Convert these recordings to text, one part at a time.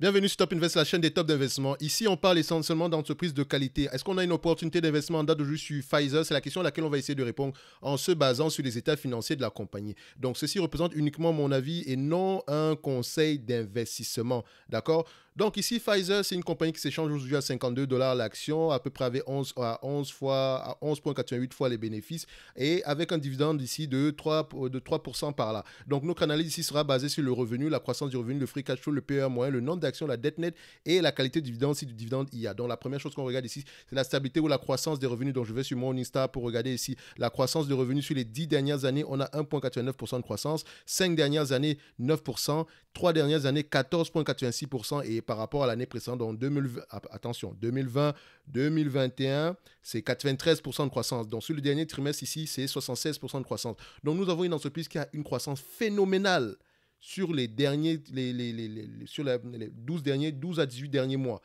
Bienvenue sur Top Invest, la chaîne des tops d'investissement. Ici, on parle essentiellement d'entreprises de qualité. Est-ce qu'on a une opportunité d'investissement en date de sur Pfizer C'est la question à laquelle on va essayer de répondre en se basant sur les états financiers de la compagnie. Donc, ceci représente uniquement mon avis et non un conseil d'investissement. D'accord donc ici, Pfizer, c'est une compagnie qui s'échange aujourd'hui à 52 dollars l'action, à peu près 11, à 11 fois, à 11,88 fois les bénéfices, et avec un dividende ici de 3, de 3 par là. Donc notre analyse ici sera basée sur le revenu, la croissance du revenu, le free cash flow, le PER moyen, le nombre la dette nette et la qualité du dividende si du dividende il y a. Donc la première chose qu'on regarde ici, c'est la stabilité ou la croissance des revenus. Donc je vais sur mon Insta pour regarder ici la croissance des revenus sur les dix dernières années, on a 1.89% de croissance, cinq dernières années 9%, 3 dernières années 14.86% et par rapport à l'année précédente en ah, attention, 2020, 2021, c'est 93% de croissance. Donc sur le dernier trimestre ici, c'est 76% de croissance. Donc nous avons une entreprise qui a une croissance phénoménale sur les derniers, les, sur les 12 derniers, 12 à 18 derniers mois.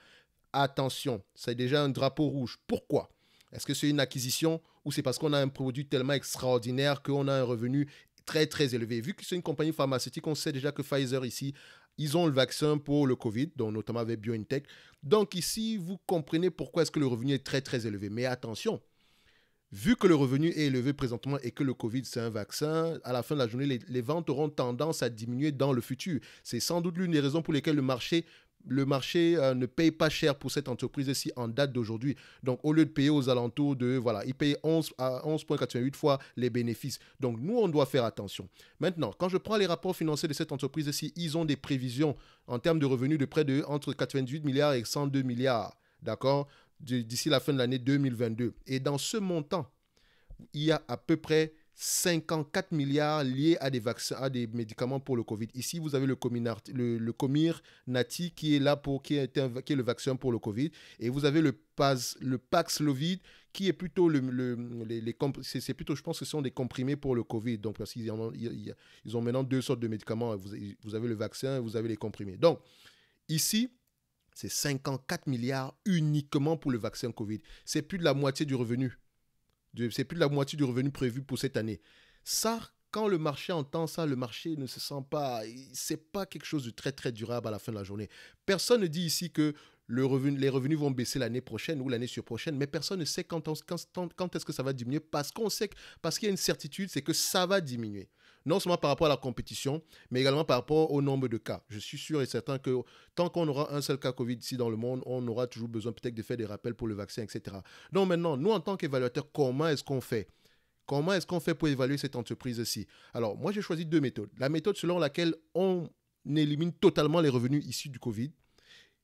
Attention, c'est déjà un drapeau rouge. Pourquoi Est-ce que c'est une acquisition ou c'est parce qu'on a un produit tellement extraordinaire qu'on a un revenu très très élevé Vu que c'est une compagnie pharmaceutique, on sait déjà que Pfizer ici, ils ont le vaccin pour le Covid, dont notamment avec BioNTech. Donc ici, vous comprenez pourquoi est-ce que le revenu est très très élevé. Mais attention, vu que le revenu est élevé présentement et que le Covid, c'est un vaccin, à la fin de la journée, les, ventes auront tendance à diminuer dans le futur. C'est sans doute l'une des raisons pour lesquelles le marché le marché euh, ne paye pas cher pour cette entreprise ici en date d'aujourd'hui. Donc, au lieu de payer aux alentours de, voilà, il paye 11 à 11,88 fois les bénéfices. Donc, nous, on doit faire attention. Maintenant, quand je prends les rapports financiers de cette entreprise ici, ils ont des prévisions en termes de revenus de près de entre 98 milliards et 102 milliards. D'accord d'ici la fin de l'année 2022. Et dans ce montant, il y a à peu près 54 milliards liés à des vaccins, à des médicaments pour le Covid. Ici, vous avez le, Comir Nati qui est là pour qui est, le vaccin pour le Covid, et vous avez le Paxlovid qui est plutôt le, c'est plutôt, je pense, que ce sont des comprimés pour le Covid. Donc ils ont maintenant deux sortes de médicaments. Vous, vous avez le vaccin, vous avez les comprimés. Donc ici, c'est 54 milliards uniquement pour le vaccin Covid. C'est plus de la moitié du revenu. C'est plus de la moitié du revenu prévu pour cette année. Ça, quand le marché entend ça, le marché ne se sent pas. C'est pas quelque chose de très très durable à la fin de la journée. Personne ne dit ici que les revenus vont baisser l'année prochaine ou l'année sur prochaine, mais personne ne sait quand, est-ce que ça va diminuer parce qu'on sait, parce qu'il y a une certitude, c'est que ça va diminuer non seulement par rapport à la compétition, mais également par rapport au nombre de cas. Je suis sûr et certain que tant qu'on aura un seul cas Covid ici dans le monde, on aura toujours besoin peut-être de faire des rappels pour le vaccin, etc. Donc maintenant, nous en tant qu'évaluateurs, comment est-ce qu'on fait Comment est-ce qu'on fait pour évaluer cette entreprise-ci Alors, moi, j'ai choisi deux méthodes. La méthode selon laquelle on élimine totalement les revenus issus du Covid,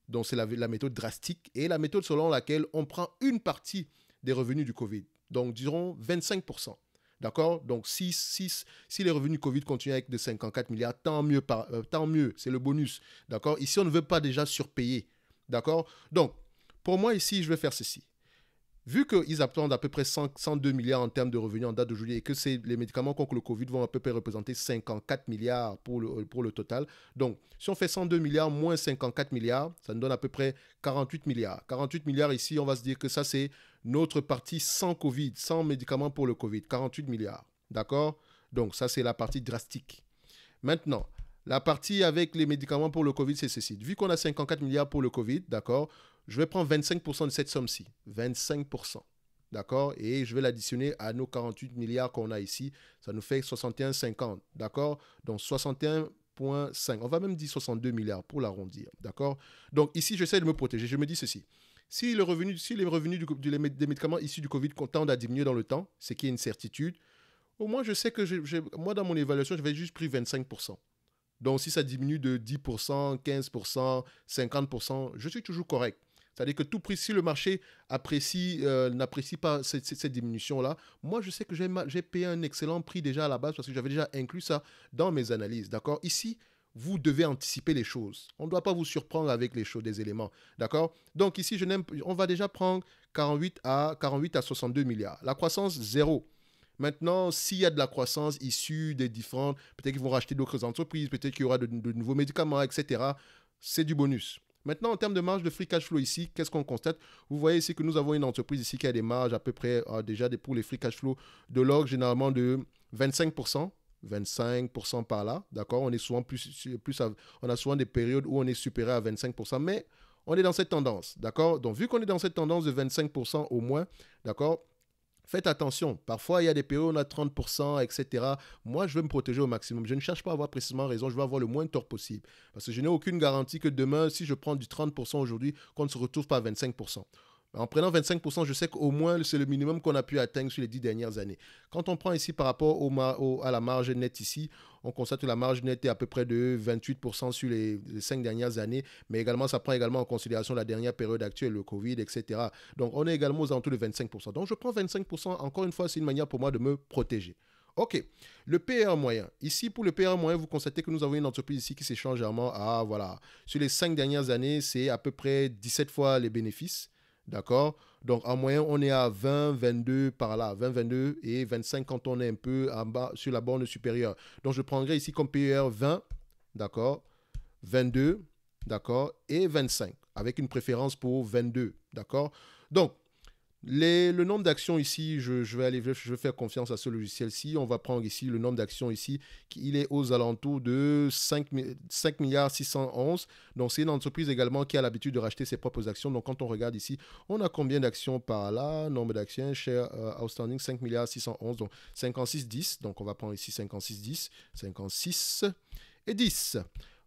donc c'est la, méthode drastique, et la méthode selon laquelle on prend une partie des revenus du Covid, donc disons 25%. D'accord Donc, si, si, les revenus Covid continuent avec de 54 milliards, tant mieux, par, euh, tant mieux, c'est le bonus. D'accord Ici, on ne veut pas déjà surpayer. D'accord Donc, pour moi, ici, je vais faire ceci. Vu qu'ils attendent à peu près 102 milliards en termes de revenus en date de juillet et que les médicaments contre le Covid vont à peu près représenter 54 milliards pour pour le total, donc si on fait 102 milliards moins 54 milliards, ça nous donne à peu près 48 milliards. 48 milliards ici, on va se dire que ça c'est notre partie sans Covid, sans médicaments pour le Covid, 48 milliards. D'accord Donc ça, c'est la partie drastique. Maintenant, la partie avec les médicaments pour le Covid, c'est ceci. Vu qu'on a 54 milliards pour le Covid, d'accord, je vais prendre 25% de cette somme-ci. 25%. D'accord Et je vais l'additionner à nos 48 milliards qu'on a ici. Ça nous fait 61,50. D'accord Donc 61,5. On va même dire 62 milliards pour l'arrondir. D'accord Donc ici, j'essaie de me protéger. Je me dis ceci. Si, le revenu, si les revenus des médicaments issus du Covid tendent à diminuer dans le temps, c'est qui est une certitude, au moins je sais que moi, dans mon évaluation, j'avais juste pris 25%. Donc, si ça diminue de 10%, 15%, 50%, je suis toujours correct. C'est-à-dire que tout prix, si le marché apprécie, euh, n'apprécie pas cette, diminution-là, moi, je sais que j'ai payé un excellent prix déjà à la base parce que j'avais déjà inclus ça dans mes analyses. D'accord Ici, vous devez anticiper les choses. On ne doit pas vous surprendre avec les choses des éléments. D'accord Donc ici, on va déjà prendre 48 à, 48 à 62 milliards. La croissance, zéro. Maintenant, s'il y a de la croissance issue des différentes, peut-être qu'ils vont racheter d'autres entreprises, peut-être qu'il y aura de, nouveaux médicaments, etc. C'est du bonus. Maintenant, en termes de marge de free cash flow ici, qu'est-ce qu'on constate Vous voyez ici que nous avons une entreprise ici qui a des marges à peu près euh, déjà pour les free cash flow de l'or, généralement de 25%. 25% par là, d'accord On est souvent plus, plus on a souvent des périodes où on est supérieur à 25%, mais on est dans cette tendance, d'accord Donc, vu qu'on est dans cette tendance de 25% au moins, d'accord Faites attention, parfois il y a des périodes où on a 30%, etc. Moi, je veux me protéger au maximum. Je ne cherche pas à avoir précisément raison, je veux avoir le moins de tort possible. Parce que je n'ai aucune garantie que demain, si je prends du 30% aujourd'hui, qu'on ne se retrouve pas à 25%. En prenant 25%, je sais qu'au moins, c'est le minimum qu'on a pu atteindre sur les 10 dernières années. Quand on prend ici par rapport à la marge nette ici, on constate que la marge nette est à peu près de 28% sur les, cinq 5 dernières années, mais également, ça prend également en considération la dernière période actuelle, le Covid, etc. Donc, on est également aux alentours de 25%. Donc, je prends 25%, encore une fois, c'est une manière pour moi de me protéger. OK. Le PR moyen. Ici, pour le PR moyen, vous constatez que nous avons une entreprise ici qui s'échange à, voilà, sur les 5 dernières années, c'est à peu près 17 fois les bénéfices. D'accord Donc, en moyenne, on est à 20, 22 par là, 20, 22 et 25 quand on est un peu en bas, sur la borne supérieure. Donc, je prendrai ici comme PER 20, d'accord 22, d'accord Et 25, avec une préférence pour 22, d'accord Donc, le nombre d'actions ici, je, vais je vais faire confiance à ce logiciel-ci. On va prendre ici le nombre d'actions ici, il est aux alentours de 5, milliards Donc, c'est une entreprise également qui a l'habitude de racheter ses propres actions. Donc, quand on regarde ici, on a combien d'actions par là Nombre d'actions, share euh, outstanding, 5 milliards 611. Donc, 56, 10. Donc, on va prendre ici 56, 10. 56 et 10.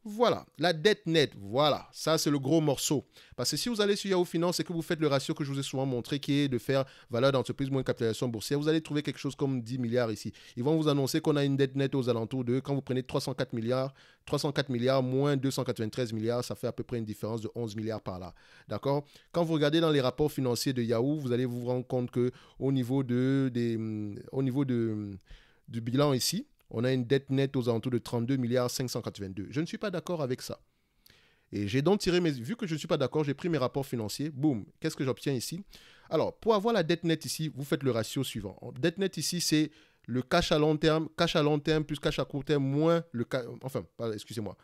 Voilà, la dette nette, voilà, ça c'est le gros morceau. Parce que si vous allez sur Yahoo Finance et que vous faites le ratio que je vous ai souvent montré, qui est de faire valeur d'entreprise moins capitalisation boursière, vous allez trouver quelque chose comme 10 milliards ici. Ils vont vous annoncer qu'on a une dette nette aux alentours de, quand vous prenez 304 milliards, 304 milliards moins 293 milliards, ça fait à peu près une différence de 11 milliards par là. D'accord Quand vous regardez dans les rapports financiers de Yahoo, vous allez vous rendre compte que au niveau de, des, hum, au niveau de, hum, du bilan ici, on a une dette nette aux alentours de 32 milliards 582. Je ne suis pas d'accord avec ça. Et j'ai donc tiré mes... Vu que je ne suis pas d'accord, j'ai pris mes rapports financiers. Boum, qu'est-ce que j'obtiens ici Alors, pour avoir la dette nette ici, vous faites le ratio suivant. Dette nette ici, c'est le cash à long terme, cash à long terme plus cash à court terme, moins le cash... Enfin, excusez-moi.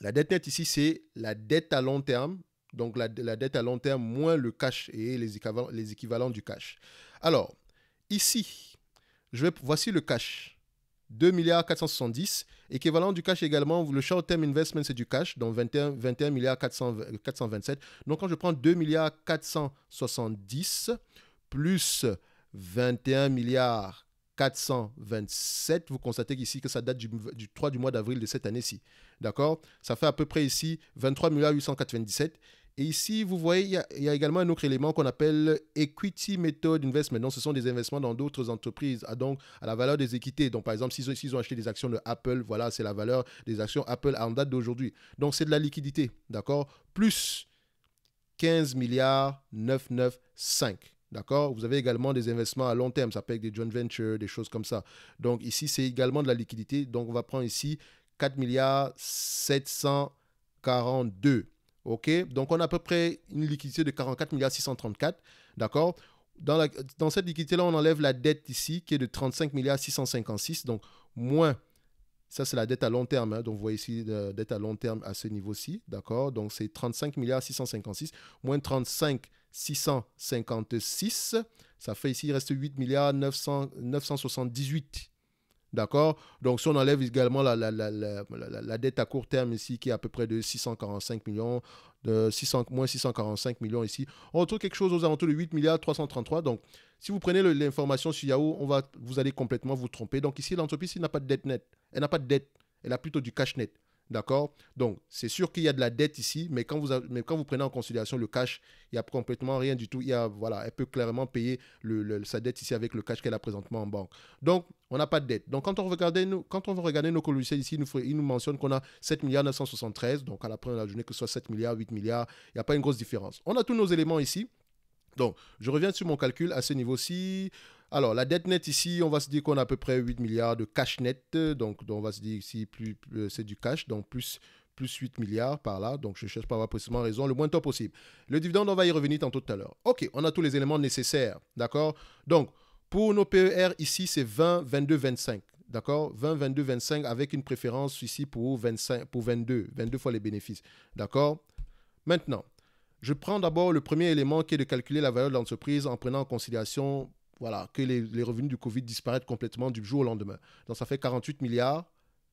La dette nette ici, c'est la dette à long terme, donc la, dette à long terme moins le cash et les équivalents, les équivalents du cash. Alors, ici, je vais, voici le cash. 2 milliards Équivalent du cash également, le short-term investment, c'est du cash, donc 21, 427. Donc quand je prends 2 milliards plus 21 milliards 427, vous constatez qu'ici que ça date du, 3 du mois d'avril de cette année-ci. D'accord Ça fait à peu près ici 23 897. Et ici, vous voyez, il y, a, également un autre élément qu'on appelle equity method investment. Donc, ce sont des investissements dans d'autres entreprises, à, ah, donc à la valeur des équités. Donc, par exemple, s'ils ont, acheté des actions de Apple, voilà, c'est la valeur des actions Apple en date d'aujourd'hui. Donc, c'est de la liquidité, d'accord Plus 15 milliards 995. D'accord Vous avez également des investissements à long terme, ça peut être des joint ventures, des choses comme ça. Donc ici, c'est également de la liquidité. Donc on va prendre ici 4 milliards 742. OK Donc, on a à peu près une liquidité de 44 milliards 634. D'accord dans, cette liquidité-là, on enlève la dette ici qui est de 35 milliards 656. Donc, moins ça, c'est la dette à long terme. Hein. Donc, vous voyez ici la dette à long terme à ce niveau-ci. D'accord Donc, c'est 35 milliards 656 moins 35 656. Ça fait ici, il reste 8 milliards 978. D'accord Donc, si on enlève également la, la, la, la, dette à court terme ici, qui est à peu près de 645 millions, de 600, moins 645 millions ici, on retrouve quelque chose aux alentours de 8 milliards 333. Donc, si vous prenez l'information sur Yahoo, on va, vous allez complètement vous tromper. Donc, ici, l'entreprise n'a pas de dette nette. Elle n'a pas de dette. Elle a plutôt du cash net. D'accord Donc, c'est sûr qu'il y a de la dette ici, mais quand, vous quand vous prenez en considération le cash, il n'y a complètement rien du tout. Il y a, voilà, elle peut clairement payer sa dette ici avec le cash qu'elle a présentement en banque. Donc, on n'a pas de dette. Donc, quand on regarde nous quand on regarder nos collocations ici, il nous, mentionne qu'on a 7 milliards 973. Donc, à la première journée, que ce soit 7 milliards, 8 milliards, il n'y a pas une grosse différence. On a tous nos éléments ici. Donc, je reviens sur mon calcul à ce niveau-ci. Alors, la dette nette ici, on va se dire qu'on a à peu près 8 milliards de cash net. Donc, on va se dire ici, plus, euh, c'est du cash, donc plus plus 8 milliards par là, donc je cherche pas à avoir précisément raison, le moins tôt possible. Le dividende, on va y revenir tantôt tout à l'heure. Ok, on a tous les éléments nécessaires, d'accord Donc, pour nos PER ici, c'est 20, 22, 25, d'accord 20, 22, 25, avec une préférence ici pour, 25, pour 22, 22 fois les bénéfices, d'accord Maintenant, je prends d'abord le premier élément qui est de calculer la valeur de l'entreprise en prenant en considération voilà, que les, revenus du Covid disparaissent complètement du jour au lendemain. Donc ça fait 48 milliards,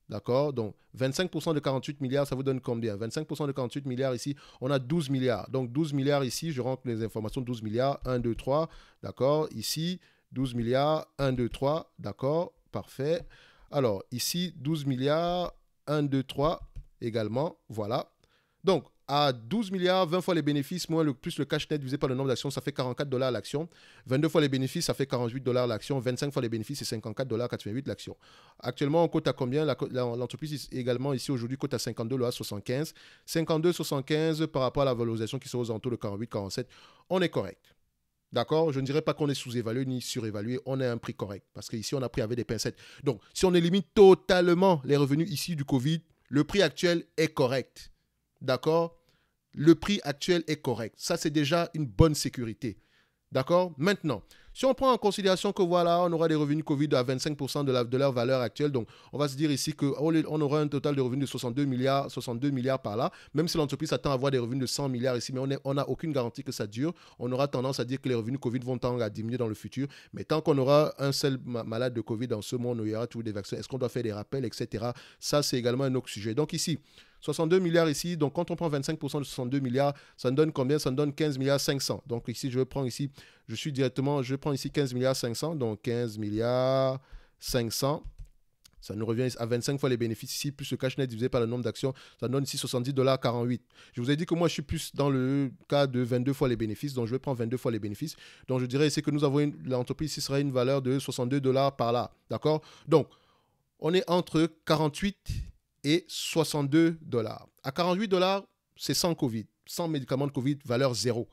d'accord Donc 25% de 48 milliards, ça vous donne combien 25% de 48 milliards ici, on a 12 milliards. Donc 12 milliards ici, je rentre les informations, 12 milliards, 1, 2, 3, d'accord Ici, 12 milliards, 1, 2, 3, d'accord Parfait. Alors ici, 12 milliards, 1, 2, 3 également, voilà. Donc à 12 milliards, 20 fois les bénéfices, moins le, plus le cash net divisé par le nombre d'actions, ça fait 44 dollars l'action. 22 fois les bénéfices, ça fait 48 dollars l'action. 25 fois les bénéfices, c'est 54 dollars 88 l'action. Actuellement, on cote à combien L'entreprise également ici aujourd'hui cote à 52 dollars 75. 52 75 par rapport à la valorisation qui sera aux autour de 48 47. On est correct. D'accord Je ne dirais pas qu'on est sous-évalué ni surévalué, on à un prix correct. Parce qu'ici, on a pris avec des pincettes. Donc, si on élimine totalement les revenus ici du Covid, le prix actuel est correct. D'accord Le prix actuel est correct. Ça, c'est déjà une bonne sécurité. D'accord Maintenant, si on prend en considération que voilà, on aura des revenus Covid à 25% de, la, leur valeur actuelle, donc on va se dire ici qu'on aura un total de revenus de 62 milliards, 62 milliards par là, même si l'entreprise attend avoir des revenus de 100 milliards ici, mais on n'a aucune garantie que ça dure, on aura tendance à dire que les revenus Covid vont tendre à diminuer dans le futur, mais tant qu'on aura un seul malade de Covid dans ce monde, il y aura toujours des vaccins, est-ce qu'on doit faire des rappels, etc. Ça, c'est également un autre sujet. Donc ici, 62 milliards ici, donc quand on prend 25% de 62 milliards, ça nous donne combien Ça nous donne 15 milliards 500. Donc ici, je prends ici, je suis directement, je prends ici 15 milliards 500, donc 15 milliards 500. Ça nous revient à 25 fois les bénéfices ici, plus le cash net divisé par le nombre d'actions. Ça donne ici 70,48$. Je vous ai dit que moi, je suis plus dans le cas de 22 fois les bénéfices. Donc, je vais prendre 22 fois les bénéfices. Donc, je dirais c'est que nous avons l'entreprise ici sera une valeur de 62$ dollars par là. D'accord Donc, on est entre 48 et 62 dollars. À 48 dollars, c'est sans Covid, sans médicaments de Covid, valeur zéro.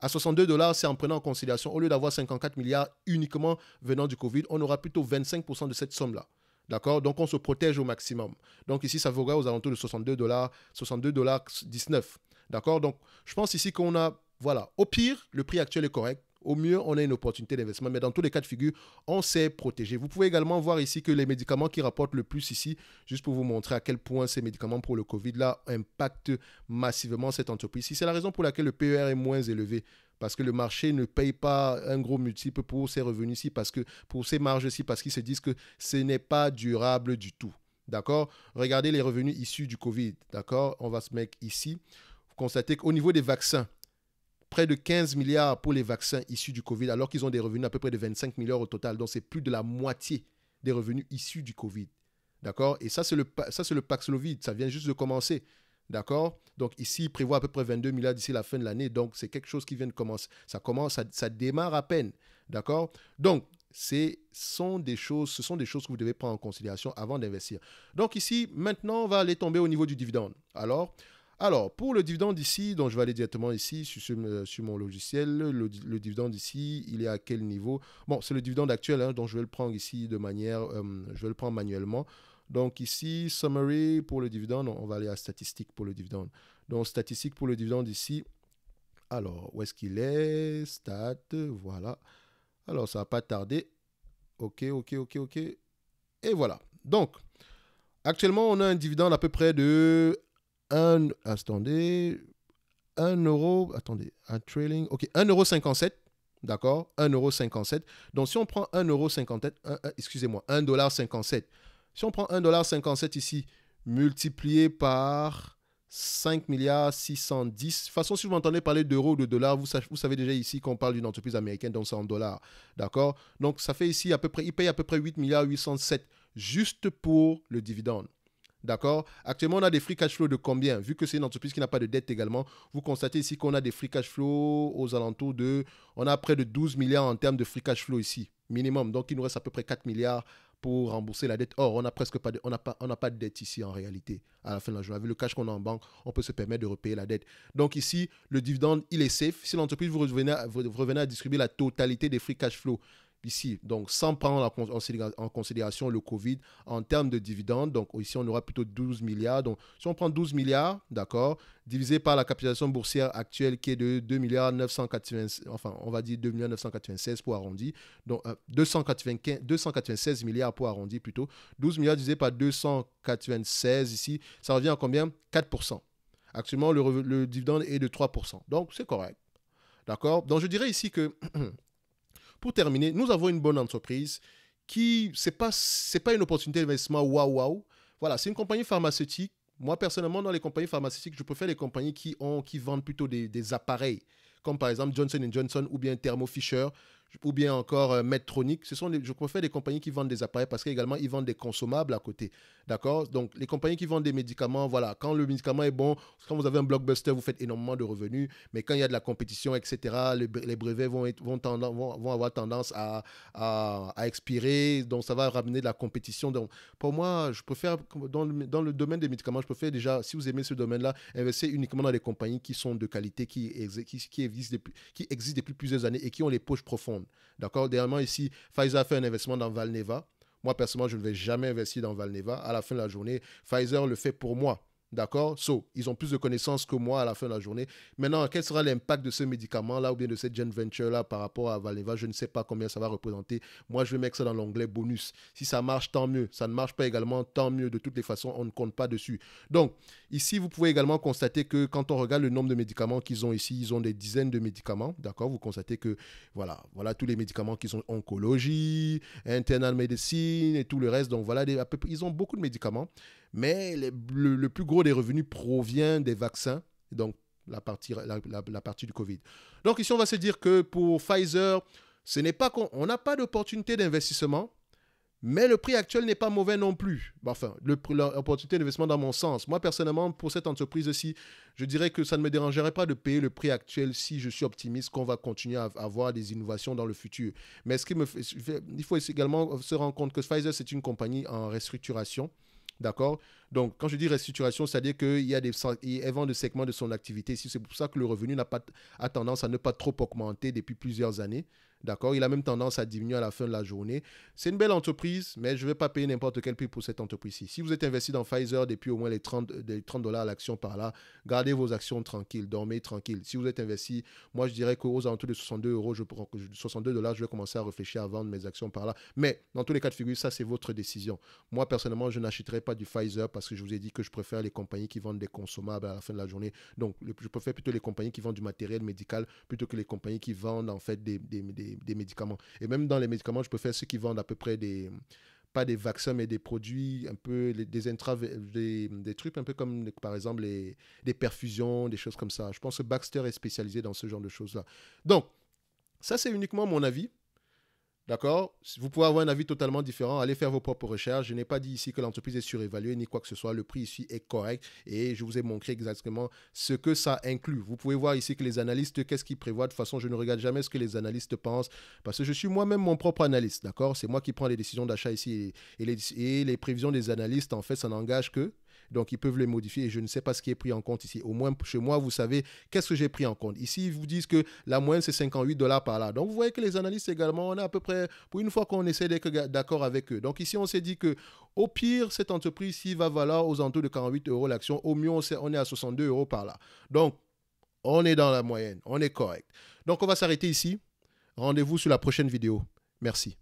À 62 dollars, c'est en prenant en considération, au lieu d'avoir 54 milliards uniquement venant du Covid, on aura plutôt 25% de cette somme-là. D'accord Donc on se protège au maximum. Donc ici, ça vaudra aux alentours de 62 dollars, 62 dollars 19. D'accord Donc je pense ici qu'on a, voilà, au pire, le prix actuel est correct. Au mieux, on a une opportunité d'investissement, mais dans tous les cas de figure, on s'est protégé. Vous pouvez également voir ici que les médicaments qui rapportent le plus ici, juste pour vous montrer à quel point ces médicaments pour le Covid-là impactent massivement cette entreprise. C'est la raison pour laquelle le PER est moins élevé parce que le marché ne paye pas un gros multiple pour ces revenus-ci, parce que pour ces marges-ci, parce qu'ils se disent que ce n'est pas durable du tout. D'accord Regardez les revenus issus du Covid. D'accord On va se mettre ici. Vous constatez qu'au niveau des vaccins, près de 15 milliards pour les vaccins issus du Covid, alors qu'ils ont des revenus à peu près de 25 milliards au total. Donc, c'est plus de la moitié des revenus issus du Covid. D'accord Et ça, c'est le, ça, le Paxlovid. Ça vient juste de commencer. D'accord Donc, ici, il prévoit à peu près 22 milliards d'ici la fin de l'année. Donc, c'est quelque chose qui vient de commencer. Ça commence, ça, démarre à peine. D'accord Donc, sont des choses ce sont des choses que vous devez prendre en considération avant d'investir. Donc ici, maintenant, on va aller tomber au niveau du dividende. Alors, alors, pour le dividende ici, donc je vais aller directement ici sur, euh, mon logiciel. Le, dividende ici, il est à quel niveau Bon, c'est le dividende actuel, hein, donc je vais le prendre ici de manière, euh, je vais le prendre manuellement. Donc ici, summary pour le dividende, on va aller à statistique pour le dividende. Donc statistique pour le dividende ici. Alors, où est-ce qu'il est, Stat, voilà. Alors, ça va pas tarder. OK, OK, OK, OK. Et voilà. Donc, actuellement, on a un dividende à peu près de un, attendez, 1 euro, attendez, un trailing, ok, 1,57 d'accord 1,57 Donc si on prend 1,57 excusez-moi, 57. Si on prend 1 dollar 57 ici, multiplié par 5 milliards 610. De toute façon, si vous m'entendez parler d'euros ou de dollars, vous, vous savez déjà ici qu'on parle d'une entreprise américaine, donc c'est en dollars, d'accord Donc ça fait ici à peu près, il paye à peu près 8 milliards 807 juste pour le dividende. D'accord Actuellement, on a des free cash flow de combien Vu que c'est une entreprise qui n'a pas de dette également, vous constatez ici qu'on a des free cash flow aux alentours de. On a près de 12 milliards en termes de free cash flow ici, minimum. Donc, il nous reste à peu près 4 milliards pour rembourser la dette. Or, on n'a presque pas de, on pas, on pas de dette ici en réalité. À la fin de la journée, avec le cash qu'on a en banque, on peut se permettre de repayer la dette. Donc ici, le dividende, il est safe. Si l'entreprise, vous revenez, vous revenez à distribuer la totalité des free cash flow ici. Donc, sans prendre en considération le Covid en termes de dividendes, donc ici, on aura plutôt 12 milliards. Donc, si on prend 12 milliards, d'accord, divisé par la capitalisation boursière actuelle qui est de 2 milliards enfin, on va dire 2 pour arrondi, donc 295, euh, 296 milliards pour arrondi plutôt. 12 milliards divisé par 296 ici, ça revient à combien 4%. Actuellement, le dividende est de 3%. Donc, c'est correct. D'accord Donc, je dirais ici que Pour terminer, nous avons une bonne entreprise qui, ce n'est pas, une opportunité d'investissement waouh waouh. Voilà, c'est une compagnie pharmaceutique. Moi, personnellement, dans les compagnies pharmaceutiques, je préfère les compagnies qui, ont, qui vendent plutôt des, des appareils, comme par exemple Johnson Johnson ou bien Thermo Fisher, ou bien encore euh, Medtronic. Ce sont, je préfère les compagnies qui vendent des appareils parce qu'également, ils vendent des consommables à côté. D'accord Donc, les compagnies qui vendent des médicaments, voilà, quand le médicament est bon, quand vous avez un blockbuster, vous faites énormément de revenus, mais quand il y a de la compétition, etc., les, brevets vont, vont, vont, avoir tendance à, à, expirer, donc ça va ramener de la compétition. Donc, pour moi, je préfère, dans le, dans le domaine des médicaments, je préfère déjà, si vous aimez ce domaine-là, investir uniquement dans des compagnies qui sont de qualité, qui, qui, qui depuis, qui existent depuis plusieurs années et qui ont les poches profondes. D'accord Dernièrement, ici, Pfizer a fait un investissement dans Valneva. Moi, personnellement, je ne vais jamais investir dans Valneva. À la fin de la journée, Pfizer le fait pour moi. D'accord So, ils ont plus de connaissances que moi à la fin de la journée. Maintenant, quel sera l'impact de ce médicament-là ou bien de cette joint venture-là par rapport à Valneva Je ne sais pas combien ça va représenter. Moi, je vais mettre ça dans l'onglet bonus. Si ça marche, tant mieux. Ça ne marche pas également, tant mieux. De toutes les façons, on ne compte pas dessus. Donc, ici, vous pouvez également constater que quand on regarde le nombre de médicaments qu'ils ont ici, ils ont des dizaines de médicaments. D'accord Vous constatez que, voilà, voilà tous les médicaments qu'ils ont oncologie, internal medicine et tout le reste. Donc, voilà, ils ont beaucoup de médicaments. Mais le plus gros des revenus provient des vaccins, donc la partie, la, partie du Covid. Donc ici, on va se dire que pour Pfizer, ce n'est pas qu'on n'a pas d'opportunité d'investissement, mais le prix actuel n'est pas mauvais non plus. Enfin, l'opportunité d'investissement dans mon sens. Moi, personnellement, pour cette entreprise aussi, je dirais que ça ne me dérangerait pas de payer le prix actuel si je suis optimiste qu'on va continuer à avoir des innovations dans le futur. Mais ce qui me il faut également se rendre compte que Pfizer, c'est une compagnie en restructuration. D'accord donc, quand je dis restructuration, c'est-à-dire qu'il y a des vend de segments de son activité Si C'est pour ça que le revenu n'a pas, a tendance à ne pas trop augmenter depuis plusieurs années. D'accord Il a même tendance à diminuer à la fin de la journée. C'est une belle entreprise, mais je ne vais pas payer n'importe quel prix pour cette entreprise-ci. Si vous êtes investi dans Pfizer depuis au moins les 30 euh, dollars à l'action par là, gardez vos actions tranquilles, dormez tranquille. Si vous êtes investi, moi je dirais qu'aux alentours de 62 euros, je, 62 dollars, je vais commencer à réfléchir à vendre mes actions par là. Mais dans tous les cas de figure, ça c'est votre décision. Moi personnellement, je n'achèterai pas du Pfizer parce parce que je vous ai dit que je préfère les compagnies qui vendent des consommables à la fin de la journée. Donc, je préfère plutôt les compagnies qui vendent du matériel médical plutôt que les compagnies qui vendent en fait des, médicaments. Et même dans les médicaments, je préfère ceux qui vendent à peu près des pas des vaccins, mais des produits un peu, des intraves des, trucs un peu comme, par exemple, les, des perfusions, des choses comme ça. Je pense que Baxter est spécialisé dans ce genre de choses-là. Donc, ça, c'est uniquement mon avis. D'accord Vous pouvez avoir un avis totalement différent. Allez faire vos propres recherches. Je n'ai pas dit ici que l'entreprise est surévaluée ni quoi que ce soit. Le prix ici est correct et je vous ai montré exactement ce que ça inclut. Vous pouvez voir ici que les analystes, qu'est-ce qu'ils prévoient. De toute façon, je ne regarde jamais ce que les analystes pensent parce que je suis moi-même mon propre analyste. D'accord C'est moi qui prends les décisions d'achat ici et les, les prévisions des analystes, en fait, ça n'engage que donc, ils peuvent les modifier et je ne sais pas ce qui est pris en compte ici. Au moins, chez moi, vous savez qu'est-ce que j'ai pris en compte. Ici, ils vous disent que la moyenne, c'est 58 dollars par là. Donc, vous voyez que les analystes également, on est à peu près, pour une fois qu'on essaie d'être d'accord avec eux. Donc, ici, on s'est dit que au pire, cette entreprise, ci va valoir aux alentours de 48 euros l'action, au mieux, on, on est à 62 euros par là. Donc, on est dans la moyenne, on est correct. Donc, on va s'arrêter ici. Rendez-vous sur la prochaine vidéo. Merci.